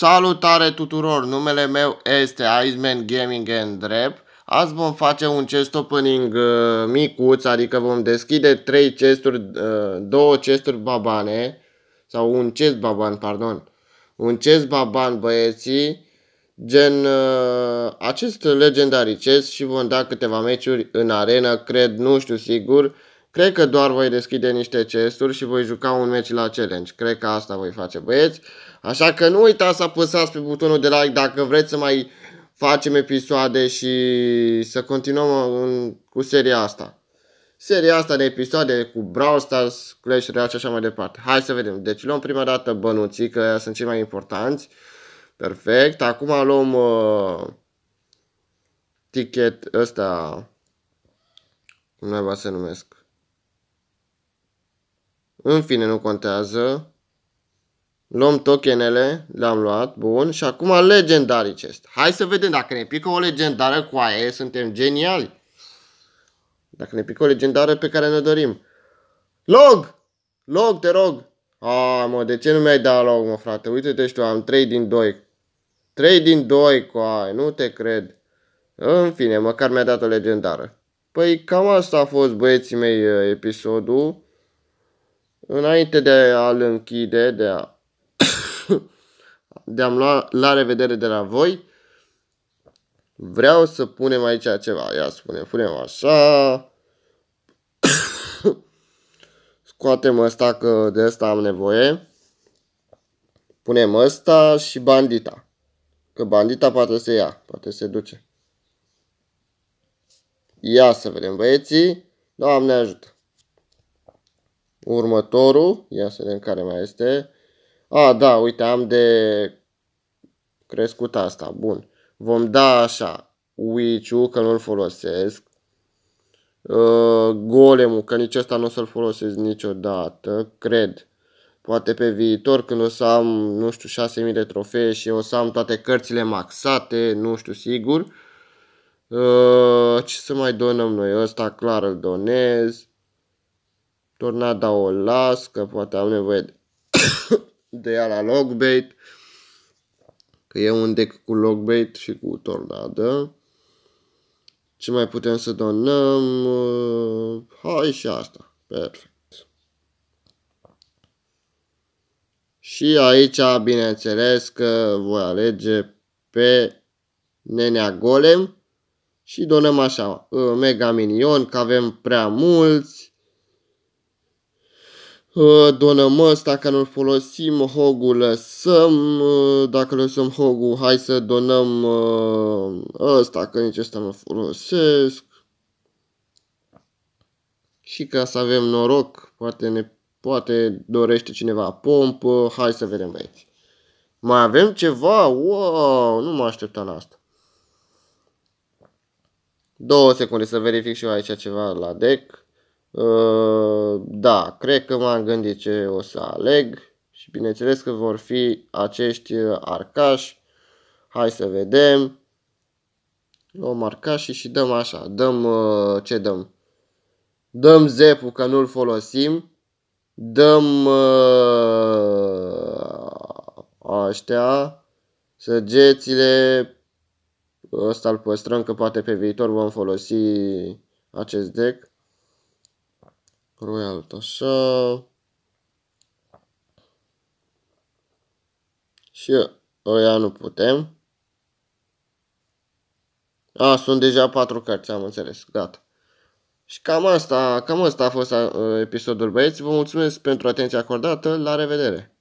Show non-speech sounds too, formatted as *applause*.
Salutare tuturor, numele meu este Iceman Gaming and Rap. Azi vom face un chest opening uh, micuț, adică vom deschide 3 chesturi, uh, chesturi babane, sau un chest baban, pardon. Un chest baban băieții, gen uh, acest legendary chest și vom da câteva meciuri în arenă, cred, nu știu sigur. Cred că doar voi deschide niște chesturi și voi juca un meci la challenge. Cred că asta voi face, băieți. Așa că nu uitați să apăsați pe butonul de like dacă vreți să mai facem episoade și să continuăm în, cu seria asta. Seria asta de episoade cu Brawl Stars, Clash Royale și așa mai departe. Hai să vedem. Deci luăm prima dată bănuții, că sunt cei mai importanți. Perfect. Acum luăm uh, ticket ăsta. Nu mai va să numesc. În fine, nu contează. Luăm tokenele, le-am luat, bun. Și acum legendary chest. Hai să vedem dacă ne pică o legendară cu aia, suntem geniali. Dacă ne pică o legendară pe care ne dorim. Log! Log, te rog! A, mă, de ce nu mi-ai dat log, mă, frate? Uite-te și tu, am 3 din 2. 3 din 2 cu aia, nu te cred. În fine, măcar mi-a dat o legendară. Păi cam asta a fost, băieții mei, episodul. Înainte de a-l închide, de, a, *coughs* de a-mi lua la revedere de la voi, vreau să punem aici ceva. Ia spune, punem așa. *coughs* Scoatem ăsta că de ăsta am nevoie. Punem ăsta și bandita. Că bandita poate să ia, poate se duce. Ia să vedem băieții. Doamne ajută! Următorul, ia să vedem care mai este. A, da, uite, am de crescut asta, bun. Vom da așa, witch că nu-l folosesc. Uh, golemul, că nici ăsta nu o să-l folosesc niciodată, cred. Poate pe viitor când o să am, nu știu, 6000 de trofee și o să am toate cărțile maxate, nu știu sigur. Uh, ce să mai donăm noi? Ăsta clar îl donez. Tornada o las, că poate am nevoie de, *coughs* de ea la logbait, că e un deck cu logbait și cu tornadă. Ce mai putem să donăm? Uh, hai și asta. Perfect. Și aici, bineînțeles că voi alege pe Nenea Golem și donăm așa, uh, Mega Minion, că avem prea mulți, Ă, donăm ăsta, că nu-l folosim, hogul lăsăm, ă, dacă lăsăm hogul, hai să donăm ă, ăsta, că nici ăsta nu-l folosesc. Și ca să avem noroc, poate ne poate dorește cineva pompă, hai să vedem aici. Mai avem ceva? Wow, nu mă așteptam la asta. Două secunde să verific și eu aici ceva la deck. Ă, da, cred că m-am gândit ce o să aleg și bineînțeles că vor fi acești ă, arcași. Hai să vedem. Luăm arcașii și dăm așa. Dăm ă, ce dăm? Dăm zepul că nu-l folosim. Dăm astea. săgețile. Ăsta l păstrăm că poate pe viitor vom folosi acest deck. Royalt, așa. Și ăia nu putem. A, sunt deja patru cărți, am înțeles, gata. Și cam asta, cam asta a fost episodul, băieți. Vă mulțumesc pentru atenția acordată. La revedere!